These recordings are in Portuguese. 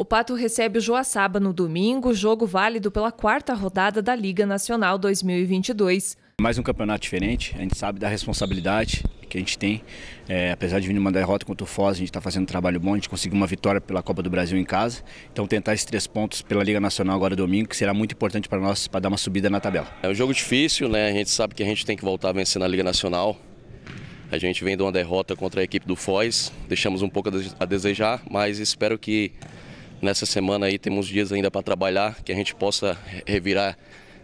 O Pato recebe o Joaçaba no domingo, jogo válido pela quarta rodada da Liga Nacional 2022. Mais um campeonato diferente, a gente sabe da responsabilidade que a gente tem. É, apesar de vir uma derrota contra o Foz, a gente está fazendo um trabalho bom, a gente conseguiu uma vitória pela Copa do Brasil em casa. Então tentar esses três pontos pela Liga Nacional agora domingo, que será muito importante para nós, para dar uma subida na tabela. É um jogo difícil, né? A gente sabe que a gente tem que voltar a vencer na Liga Nacional. A gente vem de uma derrota contra a equipe do Foz, deixamos um pouco a desejar, mas espero que Nessa semana aí temos dias ainda para trabalhar, que a gente possa revirar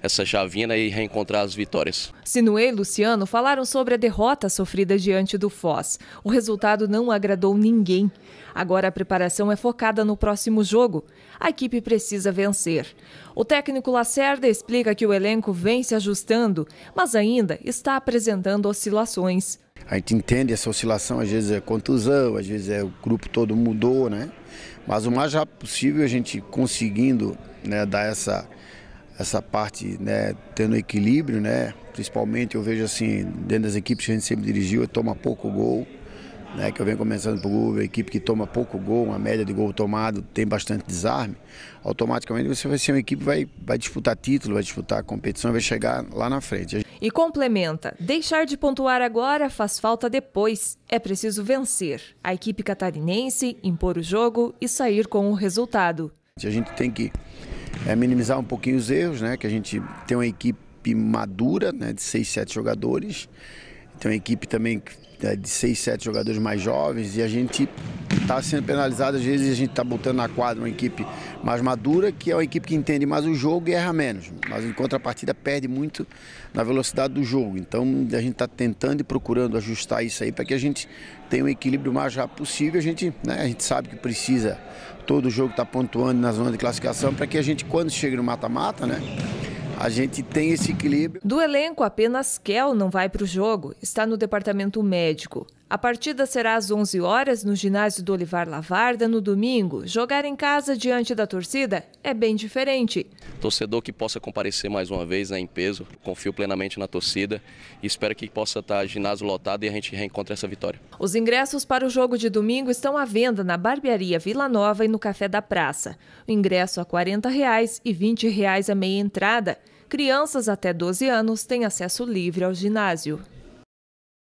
essa chavina né, e reencontrar as vitórias. Sinuê e Luciano falaram sobre a derrota sofrida diante do Foz. O resultado não agradou ninguém. Agora a preparação é focada no próximo jogo. A equipe precisa vencer. O técnico Lacerda explica que o elenco vem se ajustando, mas ainda está apresentando oscilações. A gente entende essa oscilação, às vezes é contusão, às vezes é o grupo todo mudou, né? Mas o mais rápido possível a gente conseguindo né, dar essa essa parte, né, tendo equilíbrio, né? Principalmente eu vejo assim, dentro das equipes que a gente sempre dirigiu, toma pouco gol, né? Que eu venho começando pro Google, a equipe que toma pouco gol, uma média de gol tomado, tem bastante desarme, automaticamente você vai ser uma equipe que vai, vai disputar título, vai disputar competição, vai chegar lá na frente. E complementa: deixar de pontuar agora faz falta depois. É preciso vencer. A equipe catarinense, impor o jogo e sair com o resultado. A gente tem que é, minimizar um pouquinho os erros, né? Que a gente tem uma equipe madura, né? De 6, 7 jogadores. Tem uma equipe também é, de 6, 7 jogadores mais jovens e a gente está sendo penalizado. Às vezes a gente está botando na quadra uma equipe mais madura, que é uma equipe que entende mais o jogo e erra menos. Mas em contrapartida perde muito na velocidade do jogo. Então a gente está tentando e procurando ajustar isso aí para que a gente tenha um equilíbrio mais rápido possível. A gente, né, a gente sabe que precisa todo jogo estar tá pontuando na zona de classificação para que a gente, quando chega no mata-mata, né? A gente tem esse equilíbrio. Do elenco, apenas Kel não vai para o jogo. Está no departamento médico. A partida será às 11 horas no ginásio do Olivar Lavarda no domingo. Jogar em casa diante da torcida é bem diferente. Torcedor que possa comparecer mais uma vez né, em peso, confio plenamente na torcida e espero que possa estar ginásio lotado e a gente reencontre essa vitória. Os ingressos para o jogo de domingo estão à venda na Barbearia Vila Nova e no Café da Praça. O ingresso a R$ reais e R$ reais a meia entrada. Crianças até 12 anos têm acesso livre ao ginásio.